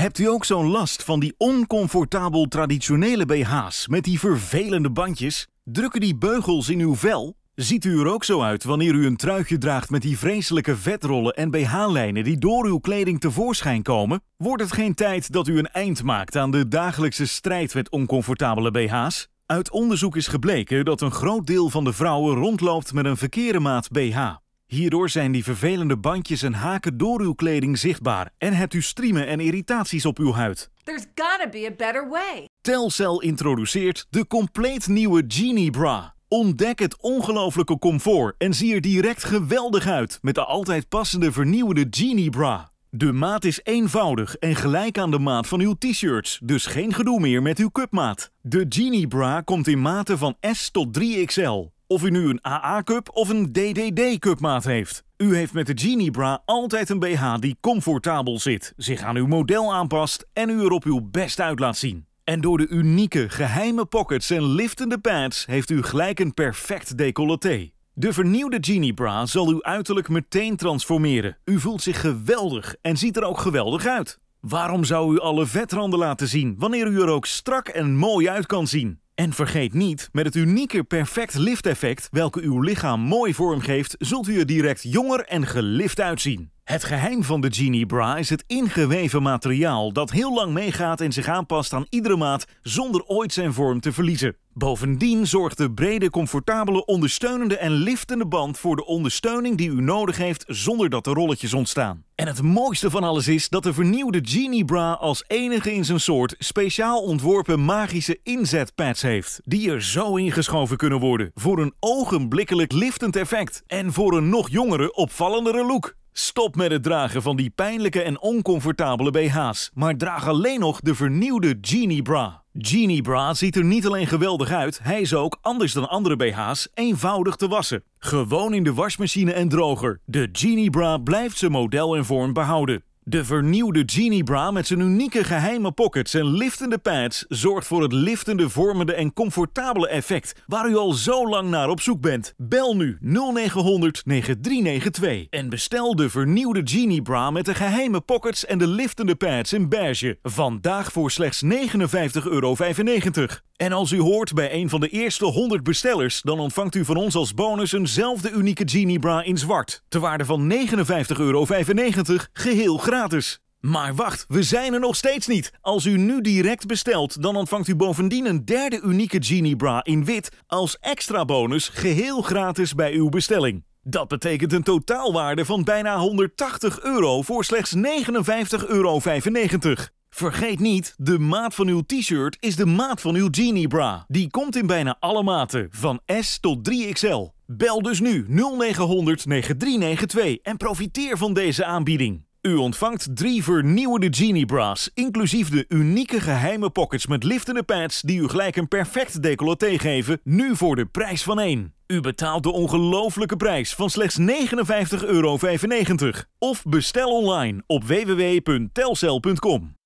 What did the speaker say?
Hebt u ook zo'n last van die oncomfortabel traditionele BH's met die vervelende bandjes? Drukken die beugels in uw vel? Ziet u er ook zo uit wanneer u een truitje draagt met die vreselijke vetrollen en BH-lijnen die door uw kleding tevoorschijn komen? Wordt het geen tijd dat u een eind maakt aan de dagelijkse strijd met oncomfortabele BH's? Uit onderzoek is gebleken dat een groot deel van de vrouwen rondloopt met een verkeerde maat BH. Hierdoor zijn die vervelende bandjes en haken door uw kleding zichtbaar en hebt u striemen en irritaties op uw huid. There's gotta be a better way. Telcel introduceert de compleet nieuwe Genie Bra. Ontdek het ongelooflijke comfort en zie er direct geweldig uit met de altijd passende vernieuwde Genie Bra. De maat is eenvoudig en gelijk aan de maat van uw t-shirts, dus geen gedoe meer met uw cupmaat. De Genie Bra komt in maten van S tot 3XL. Of u nu een AA-cup of een DDD-cupmaat heeft. U heeft met de Genie Bra altijd een BH die comfortabel zit, zich aan uw model aanpast en u er op uw best uit laat zien. En door de unieke geheime pockets en liftende pads heeft u gelijk een perfect decolleté. De vernieuwde Genie Bra zal uw uiterlijk meteen transformeren. U voelt zich geweldig en ziet er ook geweldig uit. Waarom zou u alle vetranden laten zien wanneer u er ook strak en mooi uit kan zien? En vergeet niet, met het unieke perfect lift-effect, welke uw lichaam mooi vormgeeft, zult u er direct jonger en gelift uitzien. Het geheim van de Genie Bra is het ingeweven materiaal dat heel lang meegaat en zich aanpast aan iedere maat zonder ooit zijn vorm te verliezen. Bovendien zorgt de brede, comfortabele, ondersteunende en liftende band voor de ondersteuning die u nodig heeft zonder dat de rolletjes ontstaan. En het mooiste van alles is dat de vernieuwde Genie Bra als enige in zijn soort speciaal ontworpen magische inzetpads heeft. Die er zo ingeschoven kunnen worden voor een ogenblikkelijk liftend effect en voor een nog jongere, opvallendere look. Stop met het dragen van die pijnlijke en oncomfortabele BH's, maar draag alleen nog de vernieuwde Genie Bra. Genie Bra ziet er niet alleen geweldig uit, hij is ook, anders dan andere BH's, eenvoudig te wassen. Gewoon in de wasmachine en droger. De Genie Bra blijft zijn model en vorm behouden. De vernieuwde Genie Bra met zijn unieke geheime pockets en liftende pads zorgt voor het liftende, vormende en comfortabele effect waar u al zo lang naar op zoek bent. Bel nu 0900 9392 en bestel de vernieuwde Genie Bra met de geheime pockets en de liftende pads in beige. Vandaag voor slechts 59,95 euro. En als u hoort bij een van de eerste 100 bestellers, dan ontvangt u van ons als bonus eenzelfde unieke Genie Bra in zwart. Ter waarde van 59,95 euro, geheel gratis. Maar wacht, we zijn er nog steeds niet. Als u nu direct bestelt, dan ontvangt u bovendien een derde unieke Genie Bra in wit als extra bonus, geheel gratis bij uw bestelling. Dat betekent een totaalwaarde van bijna 180 euro voor slechts 59,95 euro. Vergeet niet, de maat van uw t-shirt is de maat van uw Genie Bra. Die komt in bijna alle maten, van S tot 3XL. Bel dus nu 0900 9392 en profiteer van deze aanbieding. U ontvangt drie vernieuwde Genie Bras, inclusief de unieke geheime pockets met liftende pads die u gelijk een perfect decolleté geven, nu voor de prijs van één. U betaalt de ongelofelijke prijs van slechts 59,95 euro. Of bestel online op www.telcel.com.